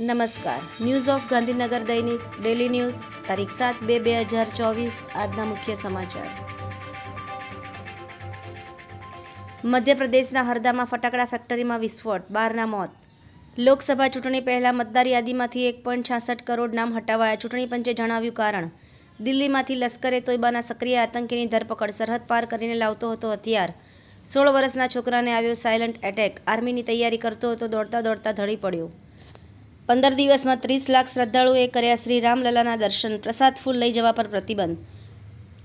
નમસ્કાર news of Gandhinagar દૈનિક daily news તારીખ સાત બે બે હજાર ચોવીસ આજના મુખ્ય સમાચાર મધ્યપ્રદેશના હરદામાં ફટાકડા ફેક્ટરીમાં વિસ્ફોટ બારના મોત લોકસભા ચૂંટણી પહેલાં મતદાર યાદીમાંથી એક પોઈન્ટ છાસઠ કરોડ નામ હટાવાયા ચૂંટણી પંચે જણાવ્યું કારણ દિલ્હીમાંથી લશ્કરે તોયબાના સક્રિય આતંકીની ધરપકડ સરહદ પાર કરીને લાવતો હતો હથિયાર સોળ વર્ષના છોકરાને આવ્યો સાયલન્ટ એટેક આર્મીની તૈયારી કરતો હતો દોડતા દોડતા ધડી પડ્યો પંદર દિવસમાં ત્રીસ લાખ શ્રદ્ધાળુએ કર્યા શ્રી રામલલાના દર્શન પ્રસાદ ફૂલ લઈ જવા પર પ્રતિબંધ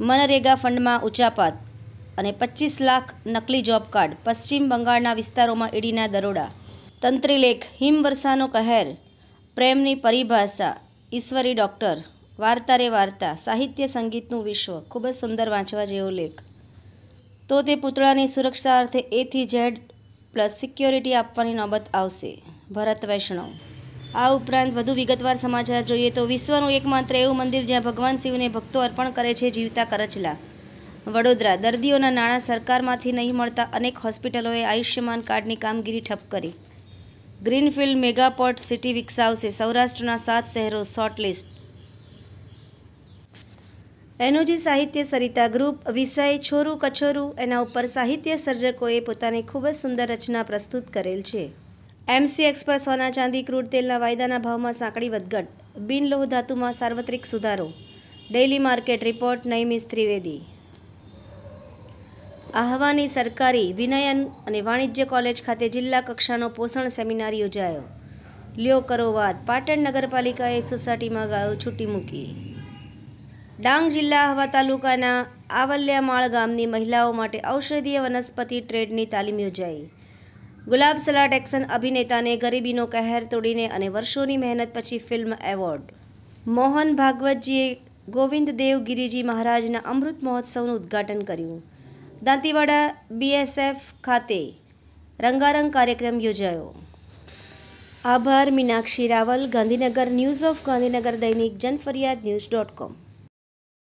મનરેગા ફંડમાં ઉચાપાત અને પચીસ લાખ નકલી જોબ કાર્ડ પશ્ચિમ બંગાળના વિસ્તારોમાં ઈડીના દરોડા તંત્રીલેખ હિમવર્ષાનો કહેર પ્રેમની પરિભાષા ઈશ્વરી ડૉક્ટર વાર્તા રે વાર્તા સાહિત્ય સંગીતનું વિશ્વ ખૂબ જ સુંદર વાંચવા જેવો લેખ તો તે પૂતળાની સુરક્ષા અર્થે એથી ઝેડ પ્લસ સિક્યોરિટી આપવાની નોબત આવશે ભરત વૈષ્ણવ આ ઉપરાંત વધુ વિગતવાર સમાચાર જોઈએ તો વિશ્વનું એકમાત્ર એવું મંદિર જ્યાં ભગવાન શિવને ભક્તો અર્પણ કરે છે જીવતા કરચલા વડોદરા દર્દીઓના નાણાં સરકારમાંથી નહીં મળતા અનેક હોસ્પિટલોએ આયુષ્યમાન કાર્ડની કામગીરી ઠપ કરી ગ્રીનફિલ્ડ મેગાપોર્ટ સિટી વિકસાવશે સૌરાષ્ટ્રના સાત શહેરો શોર્ટલિસ્ટ એનોજી સાહિત્ય સરિતા ગ્રુપ વિષય છોરું કછોરું એના ઉપર સાહિત્ય સર્જકોએ પોતાની ખૂબ જ સુંદર રચના પ્રસ્તુત કરેલ છે એમસી એક્સપ્રેસ સોના ચાંદી ક્રૂડ તેલના વાયદાના ભાવમાં સાંકડી વધઘટ બિનલોહ ધાતુમાં સાર્વત્રિક સુધારો daily market report Naimish Trivedi આહવાની સરકારી વિનયન અને વાણિજ્ય કોલેજ ખાતે જિલ્લા કક્ષાનો પોષણ સેમિનાર યોજાયો લ્યો કરો વાત પાટણ નગરપાલિકાએ સોસાયટીમાં ગાયો છૂટી મૂકી ડાંગ જિલ્લા આહવા તાલુકાના આવલિયામાળ ગામની મહિલાઓ માટે ઔષધીય વનસ્પતિ ટ્રેડની તાલીમ યોજાઈ ગુલાબ સલાટ એક્શન અભિનેતાને ગરીબીનો કહેર તોડીને અને વર્ષોની મહેનત પછી ફિલ્મ એવોર્ડ મોહન ભાગવતજીએ ગોવિંદ દેવ ગિરિજી મહારાજના અમૃત મહોત્સવનું ઉદ્ઘાટન કર્યું દાંતીવાડા બીએસએફ ખાતે રંગારંગ કાર્યક્રમ યોજાયો આભાર મીનાક્ષી રાવલ ગાંધીનગર ન્યૂઝ ઓફ ગાંધીનગર દૈનિક જનફરિયાદ ન્યૂઝ ડોટ કોમ